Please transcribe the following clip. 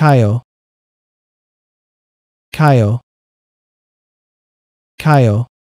Kyo. Kyo. Kyo.